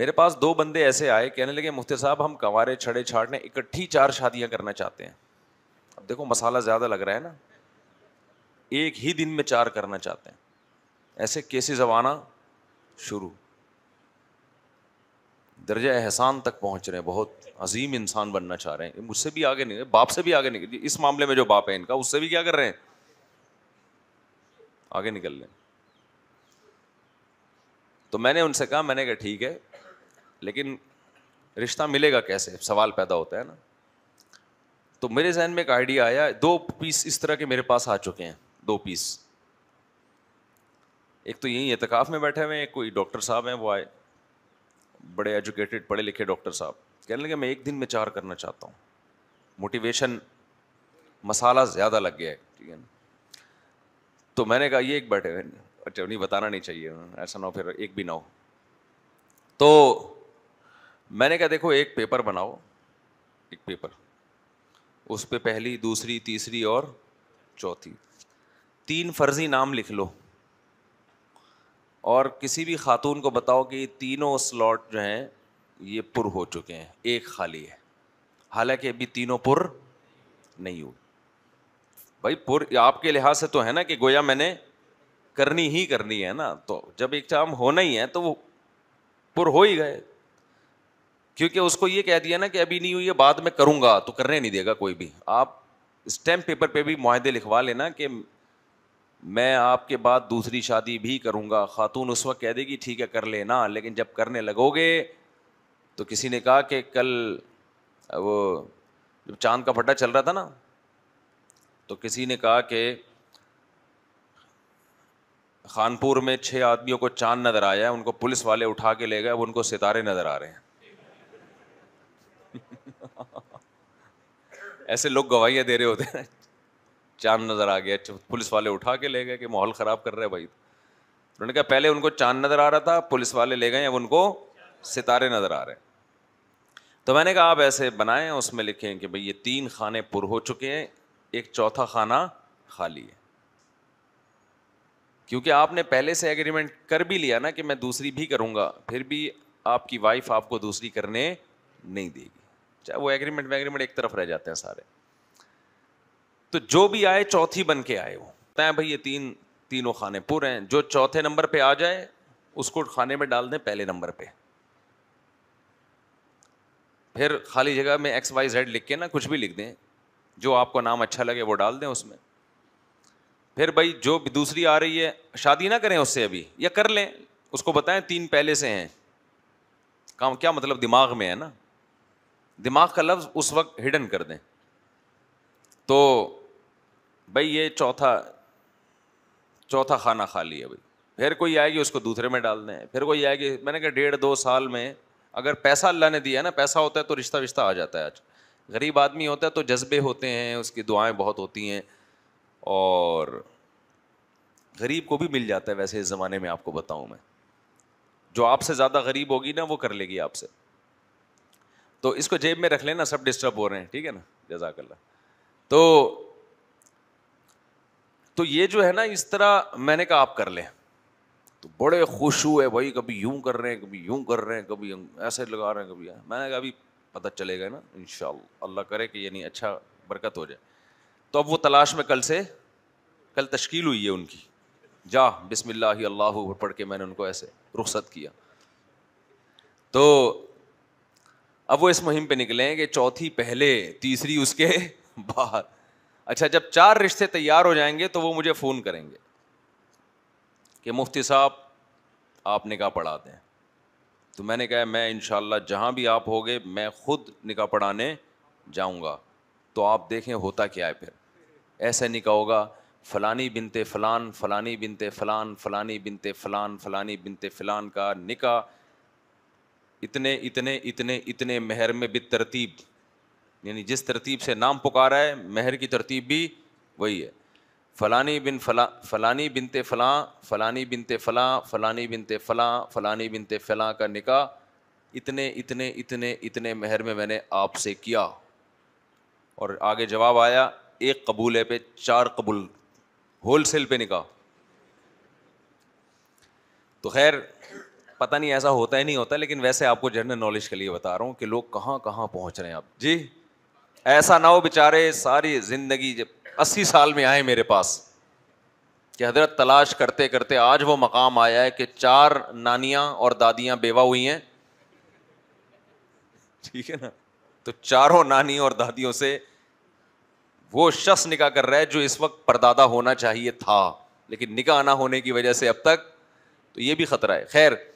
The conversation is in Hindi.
मेरे पास दो बंदे ऐसे आए कहने लगे मुफ्ती साहब हम कंवारे छड़े छाड़ने इकट्ठी चार शादियां करना चाहते हैं अब देखो मसाला ज़्यादा लग रहा है ना एक ही दिन में चार करना चाहते हैं ऐसे केसेस अब शुरू दर्जा एहसान तक पहुंच रहे हैं बहुत अजीम इंसान बनना चाह रहे हैं मुझसे भी आगे निकले बाप से भी आगे निकले इस मामले में जो बाप है इनका उससे भी क्या कर रहे हैं आगे निकल रहे तो मैंने उनसे कहा मैंने कहा ठीक है लेकिन रिश्ता मिलेगा कैसे सवाल पैदा होता है ना तो मेरे जहन में एक आइडिया आया दो पीस इस तरह के मेरे पास आ चुके हैं दो पीस एक तो यहीं एहतकाफ़ में बैठे हुए हैं कोई डॉक्टर साहब हैं वो आए बड़े एजुकेटेड पढ़े लिखे डॉक्टर साहब कहने लगे मैं एक दिन में चार करना चाहता हूँ मोटिवेशन मसाला ज़्यादा लग गया है ठीक है तो मैंने कहा ये एक बैठे हुए अच्छा नहीं बताना नहीं चाहिए ऐसा ना हो फिर एक भी ना हो तो मैंने कहा देखो एक पेपर बनाओ एक पेपर उस पर पे पहली दूसरी तीसरी और चौथी तीन फर्जी नाम लिख लो और किसी भी खातून को बताओ कि तीनों स्लॉट जो हैं ये पुर हो चुके हैं एक खाली है हालांकि अभी तीनों पुर नहीं हुए भाई पुर आपके लिहाज से तो है ना कि गोया मैंने करनी ही करनी है ना तो जब एक काम होना ही है तो वो पुर हो ही गए क्योंकि उसको ये कह दिया ना कि अभी नहीं हुई है बाद में करूँगा तो करने नहीं देगा कोई भी आप स्टैम्प पेपर पे भी माहे लिखवा लेना कि मैं आपके बाद दूसरी शादी भी करूँगा खातून उस वक्त कह देगी ठीक है कर लेना लेकिन जब करने लगोगे तो किसी ने कहा कि कल वो जब चांद का फटा चल रहा था ना तो किसी ने कहा कि खानपुर में छः आदमियों को चांद नज़र आया है उनको पुलिस वाले उठा के ले गए अब उनको सितारे नज़र आ रहे हैं ऐसे लोग गवाहियाँ दे रहे होते हैं चांद नज़र आ गया पुलिस वाले उठा के ले गए कि माहौल ख़राब कर रहे हैं भाई उन्होंने कहा पहले उनको चांद नज़र आ रहा था पुलिस वाले ले गए अब उनको सितारे नज़र आ रहे हैं तो मैंने कहा आप ऐसे बनाएं उसमें लिखें कि भाई ये तीन खाने पुर हो चुके हैं एक चौथा खाना खाली है क्योंकि आपने पहले से एग्रीमेंट कर भी लिया ना कि मैं दूसरी भी करूँगा फिर भी आपकी वाइफ आपको दूसरी करने नहीं देगी वो एग्रीमेंट वेग्रीमेंट एक तरफ रह जाते हैं सारे तो जो भी आए चौथी बन के आए वो तय भाई ये तीन तीनों खाने पूरे हैं जो चौथे नंबर पे आ जाए उसको खाने में डाल दें पहले नंबर पे फिर खाली जगह में एक्स वाई जेड लिख के ना कुछ भी लिख दें जो आपको नाम अच्छा लगे वो डाल दें उसमें फिर भाई जो दूसरी आ रही है शादी ना करें उससे अभी या कर लें उसको बताएं तीन पहले से हैं काम क्या मतलब दिमाग में है ना दिमाग का लफ्ज़ उस वक्त हिडन कर दें तो भाई ये चौथा चौथा खाना खा लिया भाई फिर कोई आएगी उसको दूसरे में डाल दें फिर कोई आएगी मैंने कहा डेढ़ दो साल में अगर पैसा अल्लाह ने दिया ना पैसा होता है तो रिश्ता विश्ता आ जाता है आज गरीब आदमी होता है तो जज्बे होते हैं उसकी दुआएं बहुत होती हैं और गरीब को भी मिल जाता है वैसे इस ज़माने में आपको बताऊं मैं जो आपसे ज़्यादा गरीब होगी ना वो कर लेगी आपसे तो इसको जेब में रख लेना सब डिस्टर्ब हो रहे हैं ठीक है ना जजाकल्ला तो तो ये जो है ना इस तरह मैंने कहा आप कर लें तो बड़े खुश हुए भाई कभी यूं कर रहे हैं कभी यूं कर रहे हैं कभी ऐसे लगा रहे हैं कभी मैंने कहा अभी पता चलेगा ना इन अल्लाह करे कि नहीं अच्छा बरकत हो जाए तो अब वो तलाश में कल से कल तश्कील हुई है उनकी जा बिसमिल्लाह अल्लाह पढ़ के मैंने उनको ऐसे रुख्सत किया तो अब वो इस मुहिम पे निकले हैं कि चौथी पहले तीसरी उसके बाद अच्छा जब चार रिश्ते तैयार हो जाएंगे तो वो मुझे फ़ोन करेंगे कि मुफ्ती साहब आप निकाह पढ़ा दें तो मैंने कहा मैं इन जहां भी आप होगे मैं खुद निकाह पढ़ाने जाऊंगा तो आप देखें होता क्या है फिर ऐसे निकाह होगा फ़लानी बिनते फ़लान फ़लानी बिनते फ़लान फ़लानी बिनते फ़लान फ़लानी बिनते फ़लान का निका इतने इतने इतने इतने महर में बित तरतीब यानी जिस तरतीब से नाम पुकारा है महर की तरतीब भी वही है फ़लानी बिन फला फ़लानी बिनते फ़लाँ फ़लानी बिनते फ़लाँ फ़लानी बिनते फ़लाँ फ़लानी बिनते फ़लाँ का निकाह इतने इतने इतने इतने महर में मैंने आपसे किया और आगे जवाब आया एक कबूल है पे चार कबूल होल सेल पे निकाह तो खैर पता नहीं ऐसा होता ही नहीं होता लेकिन वैसे आपको जनरल नॉलेज के लिए बता रहा हूँ कि लोग कहाँ कहाँ पहुँच रहे हैं आप जी ऐसा ना हो बेचारे सारी ज़िंदगी जब अस्सी साल में आए मेरे पास कि हजरत तलाश करते करते आज वो मकाम आया है कि चार नानियाँ और दादियाँ बेवा हुई हैं ठीक है ना तो चारों नानी और दादियों से वो शख्स निकाह कर रहा है जो इस वक्त परदादा होना चाहिए था लेकिन निकाह ना होने की वजह से अब तक तो ये भी खतरा है खैर